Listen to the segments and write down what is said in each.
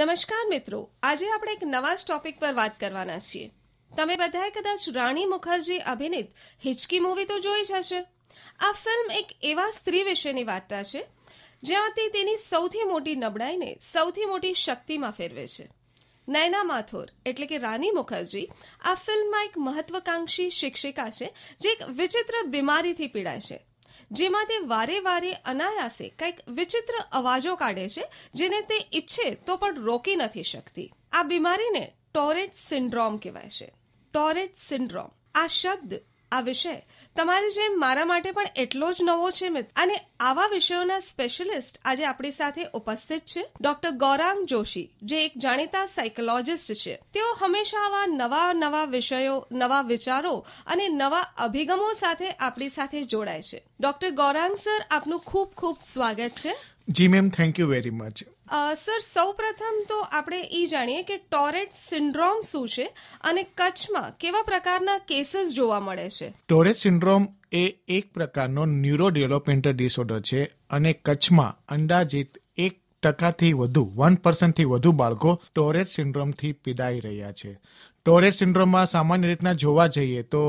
નમસ્કાર મિત્રો આજે આપણે એક નવા જ ટોપિક પર વાત કરવાના છીએ તમે બધાએ કદાચ રાણી મુખર્જી અભિનીત હિચકી મૂવી તો જોઈ જ હશે આ ફિલ્મ એક એવા સ્ત્રી વિશેની વાર્તા છે જ્યાં તે તેની સૌથી મોટી નબળાઈને સૌથી મોટી શક્તિમાં ફેરવે છે નયના માથુર એટલે કે રાની મુખર્જી આ ફિલ્મમાં એક મહત્વકાંક્ષી શિક્ષિકા છે જે એક વિચિત્ર બીમારીથી પીડાય છે જેમાં તે વારે વારે અનાયાસે કંઈક વિચિત્ર અવાજો કાઢે છે જેને તે ઈચ્છે તો પણ રોકી નથી શકતી આ બીમારીને ટોરેટ સિન્ડ્રોમ કહેવાય છે ટોરેટ સિન્ડ્રોમ આ શબ્દ આ વિષય તમારી જેમ મારા માટે પણ એટલો જ નવો છે મિત્ર અને આવા વિષયોના સ્પેશિયલિસ્ટ આજે આપણી સાથે ઉપસ્થિત છે ડોક્ટર ગૌરાંગ જોશી જે એક જાણીતા સાયકોલોજિસ્ટ છે તેઓ હંમેશા આવા નવા નવા વિષયો નવા વિચારો અને નવા અભિગમો સાથે આપણી સાથે જોડાય છે ડોક્ટર ગૌરાંગ સર આપનું ખૂબ ખૂબ સ્વાગત છે જી ma'am thank you very much sir સૌ પ્રથમ તો આપણે એ જાણીએ કે ટોરેટ સિન્ડ્રોમ શું છે અને કચ્છમાં કેવા પ્રકારના કેસીસ જોવા મળે છે ટોરેટ સિન્ડ્રોમ એ એક પ્રકારનો ન્યુરો ડેવલપમેન્ટલ ડિસઓર્ડર છે અને કચ્છમાં અંદાજિત એક ટકાથી વધુ વન પર્સન્ટથી વધુ બાળકો ટોરેટ સિન્ડ્રોમથી પીડાઈ રહ્યા છે ટોરેટ સિન્ડ્રોમમાં સામાન્ય રીતના જોવા જઈએ તો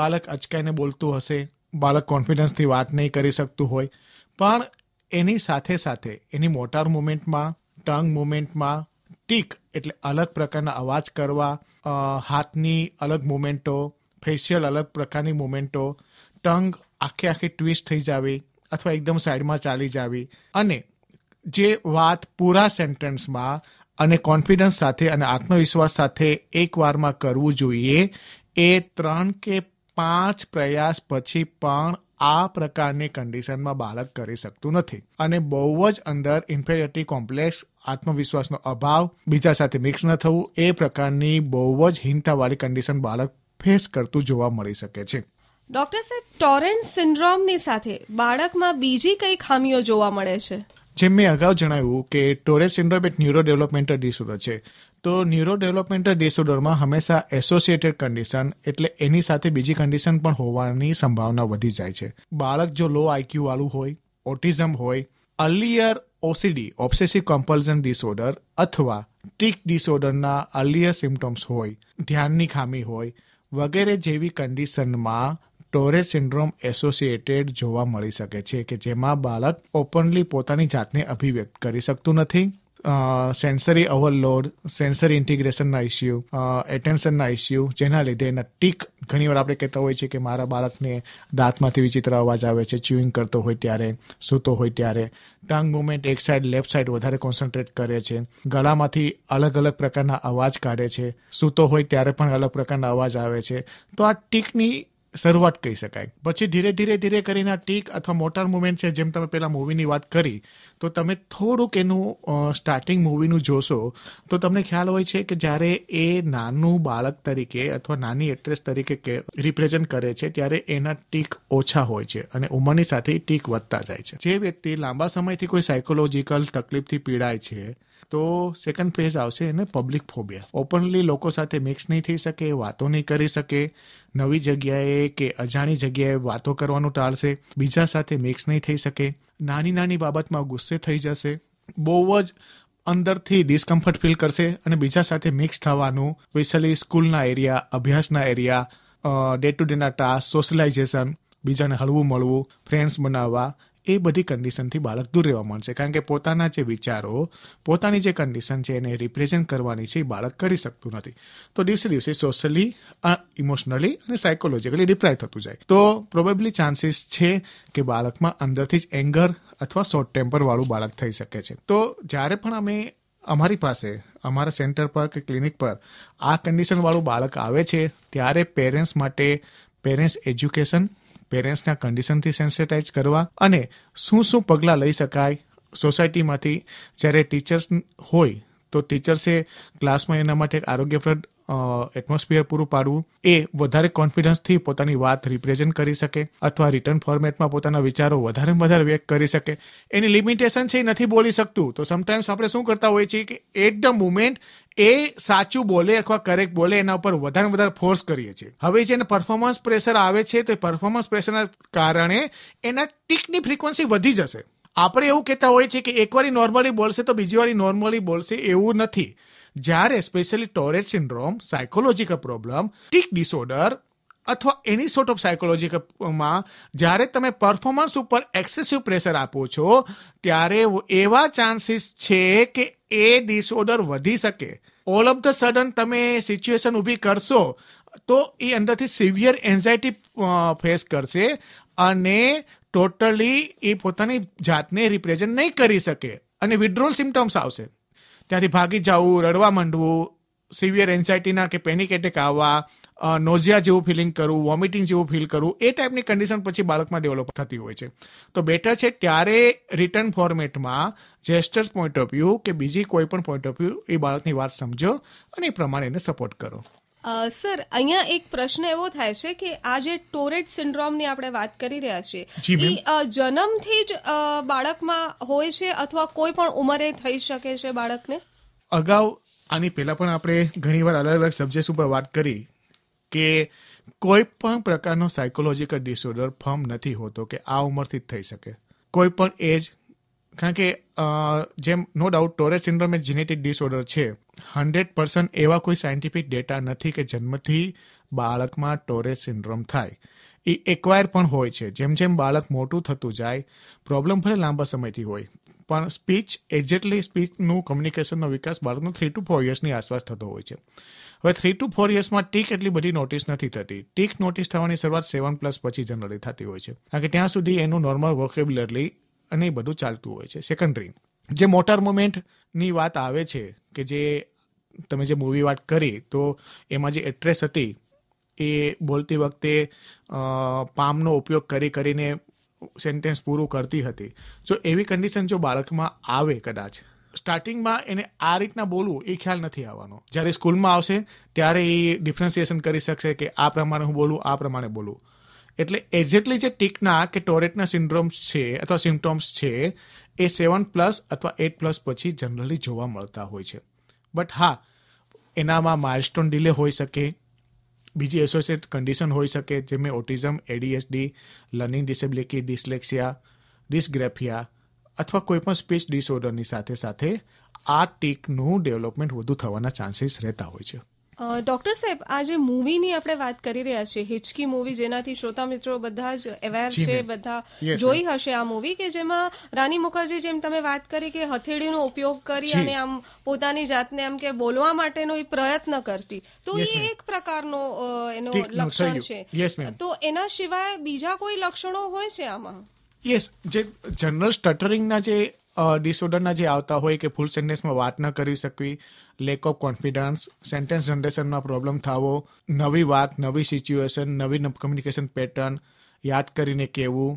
બાળક અચકાઈને બોલતું હશે બાળક કોન્ફિડન્સથી વાત નહીં કરી શકતું હોય પણ એની સાથે સાથે એની મોટાર મુમેન્ટમાં ટંગ મુમેન્ટમાં ટીક એટલે અલગ પ્રકારના અવાજ કરવા હાથની અલગ મુમેન્ટો ફેશિયલ અલગ પ્રકારની મુમેન્ટો ટંગ આખી આખી ટ્વિસ્ટ થઈ જાવી અથવા એકદમ સાઈડમાં ચાલી જાવી અને જે વાત પૂરા સેન્ટેન્સમાં અને કોન્ફિડન્સ સાથે અને આત્મવિશ્વાસ સાથે એકવારમાં કરવું જોઈએ એ ત્રણ કે પાંચ પ્રયાસ પછી પણ આ પ્રકારની કન્ડિશનમાં બાળક કરી શકતું નથી અને બહુ જ અંદર ઇન્ફેરિટી કોમ્પ્લેક્સ આત્મવિશ્વાસનો અભાવ બીજા સાથે મિક્સ ન થવું એ પ્રકારની બહુ જ હીનતાવાળી કન્ડિશન બાળક ફેસ કરતું જોવા મળી શકે છે ડોક્ટર સાહેબ ટોરેન્ટ સિન્ડ્રોમની સાથે બાળકમાં બીજી કઈ ખામીઓ જોવા મળે છે જેમ મેં અગાઉ જણાવ્યું કે ટોરેટ સિન્ડ્રોમ એક ન્યુરો ડેવલપમેન્ટલ ડિસઓર્ડર છે તો ન્યુરો ડેવલપમેન્ટલ ડિસઓર્ડરમાં હંમેશા એસોસિએટેડ કન્ડિશન એટલે એની સાથે બીજી કન્ડિશન પણ હોવાની સંભાવના વધી જાય છે બાળક જો લો આઈક્યુ વાળું હોય ઓટિઝમ હોય earlier OCD obsessive compulsion disorder અથવા ટીક ડિસઓર્ડરના અર્લિયર સિમ્ટમ્સ હોય ધ્યાનની ખામી હોય વગેરે જેવી કન્ડિશનમાં ટોરેટ સિન્ડ્રોમ એસોસિએટેડ જોવા મળી શકે છે કે જેમાં બાળક ઓપનલી પોતાની જાતને અભિવ્યક્ત કરી શકતું નથી સેન્સરી ઓવરલોડ સેન્સરી ઇન્ટિગ્રેશનના ઇસ્યુ એટેન્શનના ઇસ્યુ જેના લીધે એના ટીક ઘણીવાર આપણે કહેતા હોઈએ છીએ કે મારા બાળકને દાંતમાંથી વિચિત્ર અવાજ આવે છે ચ્યુઇંગ કરતો હોય ત્યારે સૂતો હોય ત્યારે ટંગ મુવમેન્ટ એક સાઈડ લેફ્ટ સાઈડ વધારે કોન્સન્ટ્રેટ કરે છે ગળામાંથી અલગ અલગ પ્રકારના અવાજ કાઢે છે સૂતો હોય ત્યારે પણ અલગ પ્રકારના અવાજ આવે છે તો આ ટીકની શરૂઆત કહી શકાય પછી ધીરે ધીરે ધીરે કરીને ટીક અથવા મોટર મુમેન્ટ છે જેમ તમે પેલા મૂવીની વાત કરી તો તમે થોડુંક એનું સ્ટાર્ટિંગ મૂવીનું જોશો તો તમને ખ્યાલ હોય છે કે જ્યારે એ નાનું બાળક તરીકે અથવા નાની એક્ટ્રેસ તરીકે રિપ્રેઝન્ટ કરે છે ત્યારે એના ટીક ઓછા હોય છે અને ઉંમરની સાથે ટીક વધતા જાય છે જે વ્યક્તિ લાંબા સમયથી કોઈ સાયકોલોજીકલ તકલીફથી પીડાય છે તો સેકન્ડ ફેઝ આવશે એને પબ્લિક ફોબિયા ઓપનલી લોકો સાથે મિક્સ નહીં થઈ શકે વાતો નહીં કરી શકે નવી જગ્યાએ કે અજાણી જગ્યાએ વાતો કરવાનું ટાળશે બીજા સાથે મિક્સ નહીં થઈ શકે નાની નાની બાબતમાં ગુસ્સે થઈ જશે બહુ જ અંદરથી ડિસ્કમ્ફર્ટ ફીલ કરશે અને બીજા સાથે મિક્સ થવાનું સ્પેશિયલી સ્કૂલના એરિયા અભ્યાસના એરિયા ડે ટુ ડેના ટાસ્ક સોશિયલાઇઝેશન બીજાને હળવું મળવું ફ્રેન્ડ્સ બનાવવા એ બધી કન્ડિશનથી બાળક દૂર રહેવા માંડશે કારણ કે પોતાના જે વિચારો પોતાની જે કન્ડિશન છે એને રિપ્રેઝેન્ટ કરવાની છે એ બાળક કરી શકતું નથી તો દિવસે દિવસે સોશિયલી ઇમોશનલી અને સાયકોલોજીકલી ડિપ્રાઇવ થતું જાય તો પ્રોબેબલી ચાન્સીસ છે કે બાળકમાં અંદરથી જ એંગર અથવા શોર્ટ ટેમ્પરવાળું બાળક થઈ શકે છે તો જ્યારે પણ અમે અમારી પાસે અમારા સેન્ટર પર કે ક્લિનિક પર આ કન્ડિશનવાળું બાળક આવે છે ત્યારે પેરેન્ટ્સ માટે પેરેન્ટ્સ એજ્યુકેશન પેરેન્ટ્સના કન્ડિશનથી સેન્સિટાઇઝ કરવા અને શું શું પગલાં લઈ શકાય સોસાયટીમાંથી જ્યારે ટીચર્સ હોય તો ટીચર્સે ક્લાસમાં એના માટે આરોગ્યપ્રદ એટમોસ્ફિયર પૂરું પાડવું એ વધારે કોન્ફિડન્સથી પોતાની વાત રિપ્રેઝેન્ટ કરી શકે અથવા રિટર્ન ફોર્મેટમાં પોતાના વિચારો વધારે વધારે વ્યક્ત કરી શકે એની લિમિટેશન છે એ નથી બોલી શકતું તો સમટાઈમ્સ આપણે શું કરતા હોઈએ છીએ કે એટ ધ મુમેન્ટ એ સાચું બોલે અથવા કરેક્ટ બોલે એના ઉપર વધારે વધારે ફોર્સ કરીએ છીએ હવે જેને પરફોર્મન્સ પ્રેશર આવે છે તો એ પરફોર્મન્સ પ્રેશરના કારણે એના ટીકની ફ્રિકવન્સી વધી જશે આપણે એવું કહેતા હોઈએ છીએ કે એક નોર્મલી બોલશે તો બીજી વારી નોર્મલી બોલશે એવું નથી જ્યારે specially Tourette syndrome psychological problem tic disorder અથવા એની સોર્ટ ઓફ સાયકોલોજીમાં જ્યારે તમે પરફોર્મન્સ ઉપર એક્સેસિવ પ્રેશર આપો છો ત્યારે એવા ચાન્સીસ છે કે એ ડિસઓર્ડર વધી શકે ઓલ ઓફ ધ સડન તમે સિચ્યુએશન ઊભી કરશો તો એ અંદરથી સિવિયર એન્ઝાયટી ફેસ કરશે અને ટોટલી એ પોતાની જાતને રિપ્રેઝન્ટ નહીં કરી શકે અને વિડ્રોલ સિમ્ટમ્સ આવશે ત્યાંથી ભાગી જવું રડવા માંડવું સિવિયર એન્ઝાઇટીના કે પેનિક એટેક આવવા નોઝિયા જેવું ફિલિંગ કરવું વોમિટિંગ જેવું ફીલ કરવું એ ટાઈપની કન્ડિશન પછી બાળકમાં ડેવલપ થતી હોય છે તો બેટર છે ત્યારે રિટર્ન ફોર્મેટમાં જેસ્ટર્સ પોઈન્ટ ઓફ વ્યૂ કે બીજી કોઈ પણ પોઈન્ટ ઓફ વ્યૂ એ બાળકની વાત સમજો અને એ પ્રમાણે એને સપોર્ટ કરો સર અહીંયા એક પ્રશ્ન એવો થાય છે કે આ જે ટોરેટ સિન્ડ્રોમની આપણે વાત કરી રહ્યા છીએ એ જન્મથી જ બાળકમાં હોય છે અથવા કોઈ પણ ઉંમરે થઈ શકે છે બાળકને અગાઉ આની પહેલા પણ આપણે ઘણીવાર અલગ અલગ સબ્જેક્ટ ઉપર વાત કરી કે કોઈ પણ પ્રકારનો સાયકોલોજીકલ ડિસઓર્ડર ફોર્મ નથી હોતો કે આ ઉંમરથી જ થઈ શકે કોઈ પણ એજ કારણ કે જેમ નો ડાઉટ ટોરેસ સિન્ડ્રોમ એ જીનેટિક ડિસઓર્ડર છે હન્ડ્રેડ પર્સન્ટ એવા કોઈ સાયન્ટિફિક ડેટા નથી કે જન્મથી બાળકમાં ટોરેટ સિન્ડ્રોમ થાય એ એક્વાયર પણ હોય છે જેમ જેમ બાળક મોટું થતું જાય પ્રોબ્લેમ ભલે લાંબા સમયથી હોય પણ સ્પીચ એક્ઝેક્ટલી સ્પીચનું કમ્યુનિકેશનનો વિકાસ બાળકનો થ્રી ટુ ફોર યર્સની આસપાસ થતો હોય છે હવે થ્રી ટુ ફોર યર્સમાં ટીક એટલી બધી નોટિસ નથી થતી ટીક નોટિસ થવાની શરૂઆત સેવન પ્લસ પછી જનરલી થતી હોય છે કારણ કે ત્યાં સુધી એનું નોર્મલ વોકેબ્યુલરલી અને એ બધું ચાલતું હોય છે સેકન્ડરી જે મોટર મુમેન્ટની વાત આવે છે કે જે તમે જે મૂવી વાત કરી તો એમાં જે એક્ટ્રેસ હતી એ બોલતી વખતે પામનો ઉપયોગ કરી કરીને સેન્ટેન્સ પૂરું કરતી હતી જો એવી કન્ડિશન જો બાળકમાં આવે કદાચ સ્ટાર્ટિંગમાં એને આ રીતના બોલવું એ ખ્યાલ નથી આવવાનો જ્યારે સ્કૂલમાં આવશે ત્યારે એ ડિફરન્સિએશન કરી શકશે કે આ પ્રમાણે હું બોલું આ પ્રમાણે બોલું એટલે એક્ઝેક્ટલી જે ટીકના કે ટોરેટના સિન્ડ્રોમ્સ છે અથવા સિમ્પટોમ્સ છે એ સેવન પ્લસ અથવા એટ પ્લસ પછી જનરલી જોવા મળતા હોય છે બટ હા એનામાં માઇલસ્ટોન ડીલે હોઈ શકે બીજી એસોસિએટ કન્ડિશન હોઈ શકે જેમાં autism ADSD learning disability dyslexia dysgraphia અથવા કોઈપણ સ્પીચ ડિસઓર્ડરની સાથે સાથે આ ટીકનું ડેવલપમેન્ટ વધુ થવાના ચાન્સીસ રહેતા હોય છે ડોક્ટર સાહેબ આજે મૂવીની આપણે વાત કરી રહ્યા છીએ હિચકી મૂવી જેનાથી શ્રોતા મિત્રો બધા જ અવેર છે બધા જોઈ હશે આ મૂવી કે જેમાં રાની મુખર્જી જેમ તમે વાત કરી કે હથેળીનો ઉપયોગ કરી અને આમ પોતાની જાતને એમ કે બોલવા માટેનો એ પ્રયત્ન કરતી તો એ એક પ્રકારનો એનો લક્ષણ છે તો એના સિવાય બીજા કોઈ લક્ષણો હોય છે આમાં યસ જે જનરલ સ્ટટરિંગના જે ડિસઓર્ડરના જે આવતા હોય કે ફૂલ સેન્ટેન્સમાં વાત ન કરી શકવી લેક ઓફ કોન્ફિડન્સ સેન્ટેન્સ જનરેશનમાં પ્રોબ્લેમ થવો નવી વાત નવી સિચ્યુએશન નવી કમ્યુનિકેશન પેટર્ન યાદ કરીને કહેવું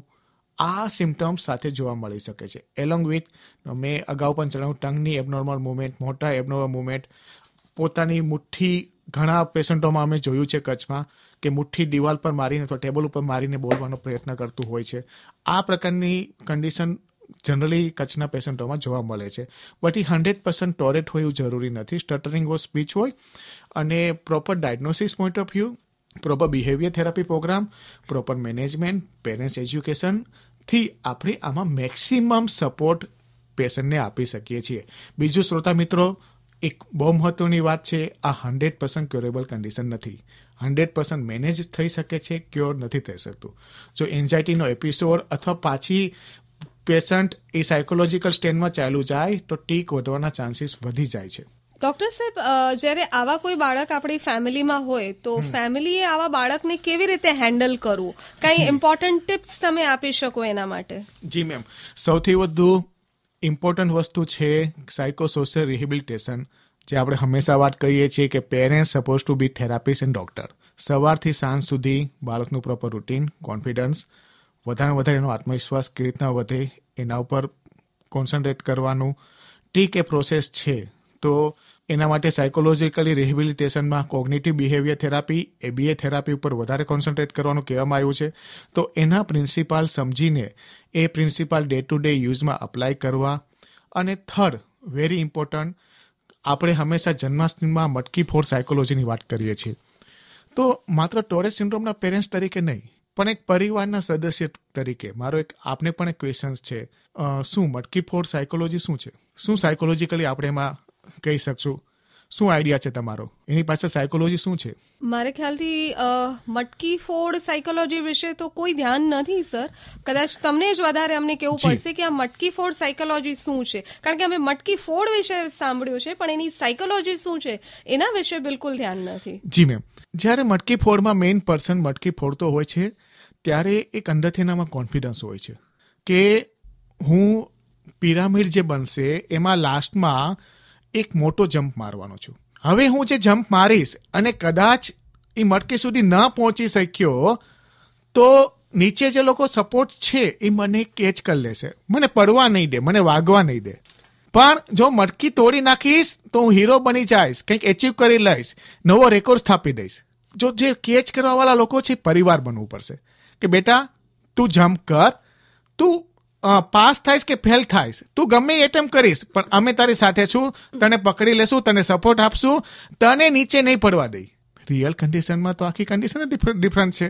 આ સિમ્ટમ્સ સાથે જોવા મળી શકે છે એલોંગ વિથ મેં અગાઉ પણ જણાવ્યું ટંગની એબનોર્મલ મુવમેન્ટ મોટા એબનોર્મલ મુવમેન્ટ પોતાની મુઠ્ઠી ઘણા પેશન્ટોમાં અમે જોયું છે કચ્છમાં કે મુઠ્ઠી દિવાલ પર મારીને અથવા ટેબલ ઉપર મારીને બોલવાનો પ્રયત્ન કરતું હોય છે આ પ્રકારની કન્ડિશન જનરલી કચ્છના પેશન્ટોમાં જોવા મળે છે બટ એ હંડ્રેડ પર્સન્ટ ટોરેટ હોય એવું જરૂરી નથી સ્ટટરિંગ ઓફ સ્પીચ હોય અને proper diagnosis point of view proper behaviour therapy programme proper management parents એજ્યુકેશનથી આપણે આમાં મેક્સિમમ સપોર્ટ પેશન્ટને આપી શકીએ છીએ બીજું શ્રોતા મિત્રો એક બહુ મહત્વની વાત છે આ હંડ્રેડ પર્સન્ટ ક્યોરેબલ કન્ડિશન નથી હંડ્રેડ પર્સન્ટ મેનેજ થઈ શકે છે ક્યોર નથી થઈ શકતું જો એન્ઝાયટીનો એપિસોડ અથવા પાછી પેશન્ટ એ સાયકોલોજીકલ સ્ટેન્ડમાં ચાલુ જાય તો ટીક વધવાના ચાન્સીસ વધી જાય છે ડોક્ટર સાહેબ જ્યારે આવા કોઈ બાળક આપણી ફેમિલીમાં હોય તો ફેમિલીએ આવા બાળકને કેવી રીતે હેન્ડલ કરવું કઈ ઇમ્પોર્ટન્ટ ટિપ્સ તમે આપી શકો એના માટે જી મેમ સૌથી વધુ ઇમ્પોર્ટન્ટ વસ્તુ છે સાયકોસોશિયલ રિહેબિલિટેશન જે આપણે હંમેશા વાત કરીએ છીએ કે parents suppose to be therapist and doctor સવારથી સાંજ સુધી બાળકનું પ્રોપર રૂટીન કોન્ફિડન્સ વધારે વધારે એનો આત્મવિશ્વાસ કેવી રીતના વધે એના ઉપર કોન્સન્ટ્રેટ કરવાનું ટ્રીક એ પ્રોસેસ છે તો એના માટે સાયકોલોજીકલી રિહેબિલિટેશનમાં cognitive behaviour therapy ABA therapy ઉપર વધારે કોન્સન્ટ્રેટ કરવાનું કહેવામાં આવ્યું છે તો એના પ્રિન્સિપાલ સમજીને એ પ્રિન્સિપાલ ડે ટુ ડે યુઝમાં અપ્લાય કરવા અને થર્ડ વેરી ઇમ્પોર્ટન્ટ આપણે હંમેશા જન્માષ્ટમીમાં મટકી ફોર સાયકોલોજીની વાત કરીએ છીએ તો માત્ર ટોરેસ સિન્ડ્રોમના પેરેન્ટ્સ તરીકે નહીં પણ એક પરિવારના સદસ્ય તરીકે મારો એક આપને પણ એક ક્વેશ્ચન્સ છે શું મટકી ફોર સાયકોલોજી શું છે શું સાયકોલોજીકલી આપણે એમાં કહી શકશું શું આઈડિયા છે તમારો એની પાસે સાયકોલોજી શું છે મારે ખ્યાલથી મટકી ફોડ સાયકોલોજી વિશે તો કોઈ ધ્યાન નથી સર કદાચ તમને જ વધારે અમને કેવું પડશે કે આ મટકી ફોડ સાયકોલોજી શું છે કારણ કે અમે મટકી ફોડ વિશે સાંભળ્યું છે પણ એની સાયકોલોજી શું છે એના વિશે બિલકુલ ધ્યાન નથી જી મેમ જ્યારે મટકી ફોડમાં મેઇન પર્સન મટકી ફોડતો હોય છે ત્યારે એક અંદરથી કોન્ફિડન્સ હોય છે કે હું પિરામિડ જે બનશે એમાં લાસ્ટમાં એક મોટો જમ્પ મારવાનો છું હવે હું જે જમ્પ મારીશ અને કદાચ એ મટકી સુધી ન પહોંચી શક્યો તો નીચે જે લોકો સપોર્ટ છે એ મને કેચ કરી લેશે મને પડવા નહીં દે મને વાગવા નહીં દે પણ જો મટકી તોડી નાખીશ તો હું હીરો બની જઈશ કંઈક એચીવ કરી લઈશ નવો રેકોર્ડ સ્થાપી દઈશ જો જે કેચ કરવાવાળા લોકો છે પરિવાર બનવું પડશે કે બેટા તું જમ્પ કર તું પાસ થાય કે ફેલ થાય તું ગમે એટેમ્પ કરીશ પણ અમે તારી સાથે છું તને પકડી લેશું તને સપોર્ટ આપશું તને નીચે નહીં પડવા દઈ રિયલ કન્ડિશનમાં તો આખી કન્ડિશન ડિફરન્ટ છે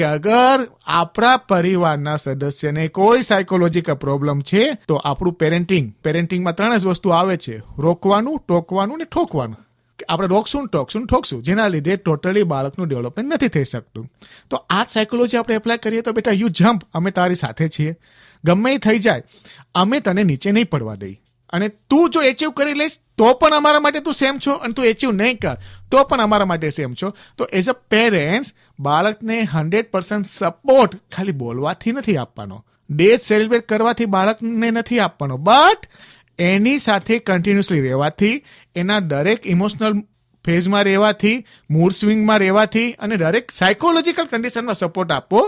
કે અગર આપણા પરિવારના સદસ્યને કોઈ સાયકોલોજીકલ પ્રોબ્લેમ છે તો આપણું પેરેન્ટિંગ પેરેન્ટિંગમાં ત્રણ જ વસ્તુ આવે છે રોકવાનું ટોકવાનું ને ઠોકવાનું આપણે રોકશું ટોકશું ઠોકશું જેના લીધે ટોટલી બાળકનું ડેવલપમેન્ટ નથી થઈ શકતું તો આ સાયકોલોજી આપણે એપ્લાય કરીએ તો બેટા યુ જમ્પ અમે તારી સાથે છીએ ગમે થઈ જાય અમે તને નીચે નહીં પડવા દઈ અને તું જો એચિવ કરી લઈશ તો પણ અમારા માટે તું સેમ છો અને તું એચિવ નહીં કર તો પણ અમારા માટે સેમ છો તો એઝ અ પેરેન્ટ્સ બાળકને હન્ડ્રેડ પર્સન્ટ સપોર્ટ ખાલી બોલવાથી નથી આપવાનો ડે સેલિબ્રેટ કરવાથી બાળકને નથી આપવાનો બટ એની સાથે કન્ટિન્યુઅસલી રહેવાથી એના દરેક ઇમોશનલ ફેઝમાં રહેવાથી મૂડ સ્વિંગમાં રહેવાથી અને દરેક સાયકોલોજીકલ કન્ડિશનમાં સપોર્ટ આપવો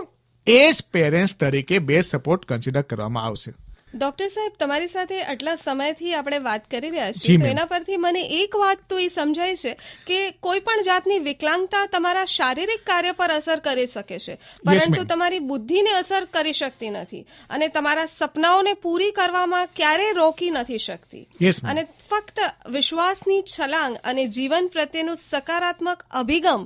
એ જ પેરેન્ટ્સ તરીકે બેસ્ટ સપોર્ટ કન્સિડર કરવામાં આવશે ડોક્ટર સાહેબ તમારી સાથે આટલા સમયથી આપણે વાત કરી રહ્યા છીએ એના પરથી મને એક વાત તો એ સમજાય છે કે કોઈ પણ જાતની વિકલાંગતા તમારા શારીરિક કાર્ય પર અસર કરી શકે છે પરંતુ તમારી બુદ્ધિને અસર કરી શકતી નથી અને તમારા સપનાઓને પૂરી કરવામાં ક્યારેય રોકી નથી શકતી અને ફક્ત વિશ્વાસની છલાંગ અને જીવન પ્રત્યેનું સકારાત્મક અભિગમ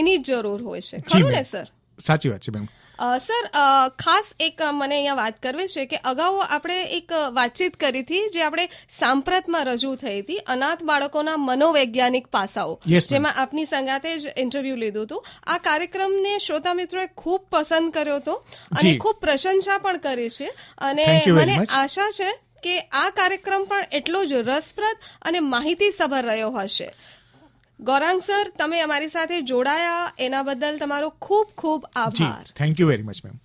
એની જ જરૂર હોય છે ખરું ને સર સાચી વાત છે મેમ સર ખાસ એક મને અહીંયા વાત કરવી છે કે અગાઉ આપણે એક વાતચીત કરી હતી જે આપણે સાંપ્રતમાં રજૂ થઈ હતી અનાથ બાળકોના મનોવૈજ્ઞાનિક પાસાઓ જેમાં આપની સંગાતે જ ઇન્ટરવ્યુ લીધું હતું આ કાર્યક્રમને શ્રોતા મિત્રોએ ખૂબ પસંદ કર્યો હતો અને ખૂબ પ્રશંસા પણ કરી છે અને મને આશા છે કે આ કાર્યક્રમ પણ એટલો જ રસપ્રદ અને માહિતીસભર રહ્યો હશે ગૌરાંગ સર તમે અમારી સાથે જોડાયા એના બદલ તમારો ખૂબ ખૂબ આભાર thank you very much ma'am